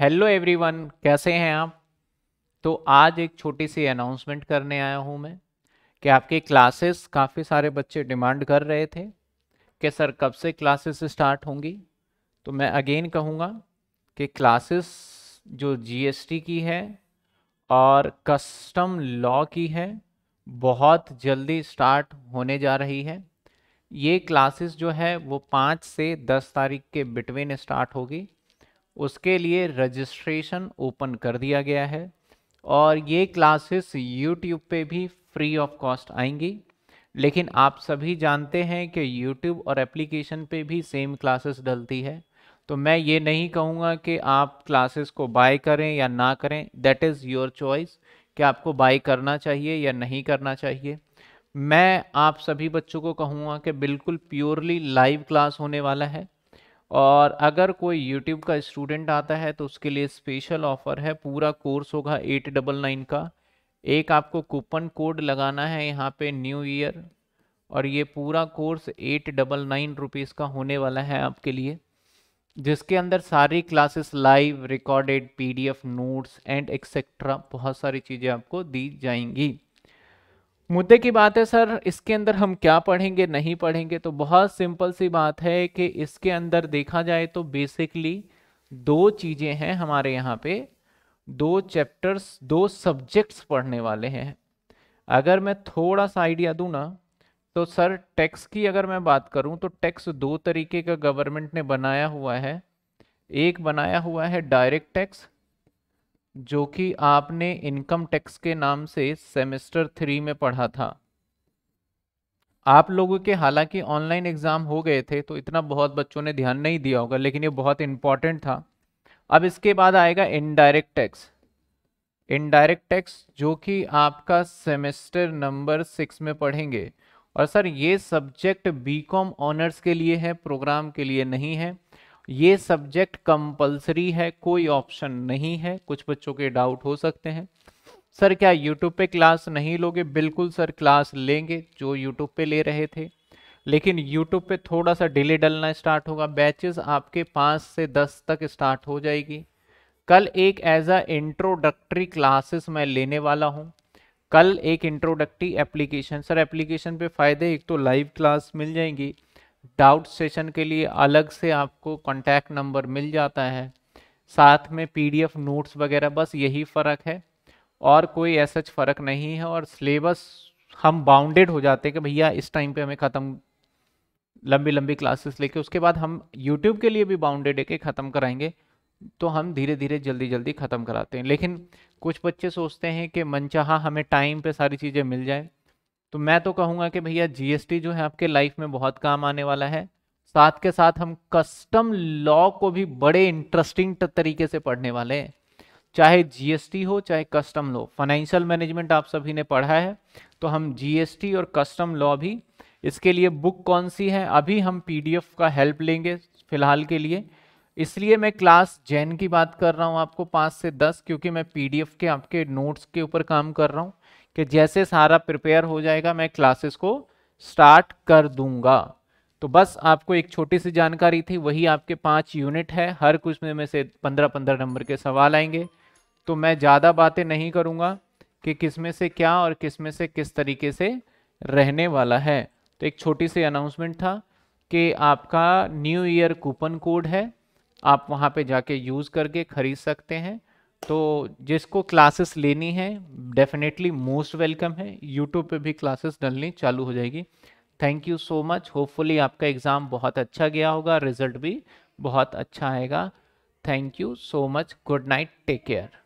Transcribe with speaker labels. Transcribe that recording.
Speaker 1: hello everyone कैसे हैं आप तो आज एक छोटी सी अनाउंसमेंट करने आया हूं मैं कि आपके क्लासेस काफ़ी सारे बच्चे डिमांड कर रहे थे कि सर कब से क्लासेस स्टार्ट होंगी तो मैं अगेन कहूँगा कि क्लासेस जो जीएसटी की है और कस्टम लॉ की है बहुत जल्दी स्टार्ट होने जा रही है ये क्लासेस जो है वो पाँच से दस तारीख के बिटवीन स्टार्ट होगी उसके लिए रजिस्ट्रेशन ओपन कर दिया गया है और ये क्लासेस यूट्यूब पे भी फ्री ऑफ कॉस्ट आएंगी लेकिन आप सभी जानते हैं कि यूट्यूब और एप्लीकेशन पे भी सेम क्लासेस डलती है तो मैं ये नहीं कहूँगा कि आप क्लासेस को बाय करें या ना करें दैट इज़ योर चॉइस कि आपको बाय करना चाहिए या नहीं करना चाहिए मैं आप सभी बच्चों को कहूँगा कि बिल्कुल प्योरली लाइव क्लास होने वाला है और अगर कोई यूट्यूब का स्टूडेंट आता है तो उसके लिए स्पेशल ऑफर है पूरा कोर्स होगा एट डबल नाइन का एक आपको कूपन कोड लगाना है यहाँ पे न्यू ईयर और ये पूरा course eight double nine rupees का होने वाला है आपके लिए जिसके अंदर सारी classes live recorded PDF notes and etcetera बहुत सारी चीज़ें आपको दी जाएंगी मुद्दे की बात है सर इसके अंदर हम क्या पढ़ेंगे नहीं पढ़ेंगे तो बहुत सिंपल सी बात है कि इसके अंदर देखा जाए तो बेसिकली दो चीज़ें हैं हमारे यहाँ पे दो चैप्टर्स दो सब्जेक्ट्स पढ़ने वाले हैं अगर मैं थोड़ा सा आइडिया दूँ ना तो सर टैक्स की अगर मैं बात करूँ तो टैक्स दो तरीके का गवर्नमेंट ने बनाया हुआ है एक बनाया हुआ है डायरेक्ट टैक्स जो कि आपने इनकम टैक्स के नाम से सेमेस्टर थ्री में पढ़ा था आप लोगों के हालांकि ऑनलाइन एग्ज़ाम हो गए थे तो इतना बहुत बच्चों ने ध्यान नहीं दिया होगा लेकिन ये बहुत इंपॉर्टेंट था अब इसके बाद आएगा इनडायरेक्ट टैक्स इनडायरेक्ट टैक्स जो कि आपका सेमेस्टर नंबर सिक्स में पढ़ेंगे और सर ये सब्जेक्ट बीकॉम ऑनर्स के लिए है प्रोग्राम के लिए नहीं है ये सब्जेक्ट कंपलसरी है कोई ऑप्शन नहीं है कुछ बच्चों के डाउट हो सकते हैं सर क्या यूट्यूब पे क्लास नहीं लोगे बिल्कुल सर क्लास लेंगे जो यूट्यूब पे ले रहे थे लेकिन यूट्यूब पे थोड़ा सा डिले डलना स्टार्ट होगा बैचेस आपके पाँच से दस तक स्टार्ट हो जाएगी कल एक एज अ इंट्रोडक्टरी क्लासेस मैं लेने वाला हूँ कल एक इंट्रोडक्टरी एप्लीकेशन सर एप्लीकेशन पे फ़ायदे एक तो लाइव क्लास मिल जाएंगी डाउट सेशन के लिए अलग से आपको कॉन्टैक्ट नंबर मिल जाता है साथ में पीडीएफ नोट्स वगैरह बस यही फ़र्क है और कोई ऐसा फ़र्क नहीं है और सिलेबस हम बाउंडेड हो जाते हैं कि भैया इस टाइम पे हमें ख़त्म लंबी लंबी क्लासेस लेके उसके बाद हम यूट्यूब के लिए भी बाउंडेड है कि ख़त्म कराएंगे तो हम धीरे धीरे जल्दी जल्दी ख़त्म कराते हैं लेकिन कुछ बच्चे सोचते हैं कि मनचाहा हमें टाइम पर सारी चीज़ें मिल जाएँ तो मैं तो कहूंगा कि भैया जीएसटी जो है आपके लाइफ में बहुत काम आने वाला है साथ के साथ हम कस्टम लॉ को भी बड़े इंटरेस्टिंग तरीके से पढ़ने वाले हैं चाहे जीएसटी हो चाहे कस्टम लॉ फाइनेंशियल मैनेजमेंट आप सभी ने पढ़ा है तो हम जीएसटी और कस्टम लॉ भी इसके लिए बुक कौन सी है अभी हम पीडीएफ का हेल्प लेंगे फिलहाल के लिए इसलिए मैं क्लास जैन की बात कर रहा हूँ आपको पाँच से दस क्योंकि मैं पीडीएफ के आपके नोट्स के ऊपर काम कर रहा हूँ कि जैसे सारा प्रिपेयर हो जाएगा मैं क्लासेस को स्टार्ट कर दूंगा तो बस आपको एक छोटी सी जानकारी थी वही आपके पाँच यूनिट है हर कुछ में, में से पंद्रह पंद्रह नंबर के सवाल आएंगे तो मैं ज़्यादा बातें नहीं करूँगा कि किस में से क्या और किस में से किस तरीके से रहने वाला है तो एक छोटी सी अनाउंसमेंट था कि आपका न्यू ईयर कूपन कोड है आप वहाँ पे जाके यूज़ करके ख़रीद सकते हैं तो जिसको क्लासेस लेनी है डेफिनेटली मोस्ट वेलकम है यूट्यूब पे भी क्लासेस डलनी चालू हो जाएगी thank you so much hopefully आपका एग्ज़ाम बहुत अच्छा गया होगा रिजल्ट भी बहुत अच्छा आएगा thank you so much good night take care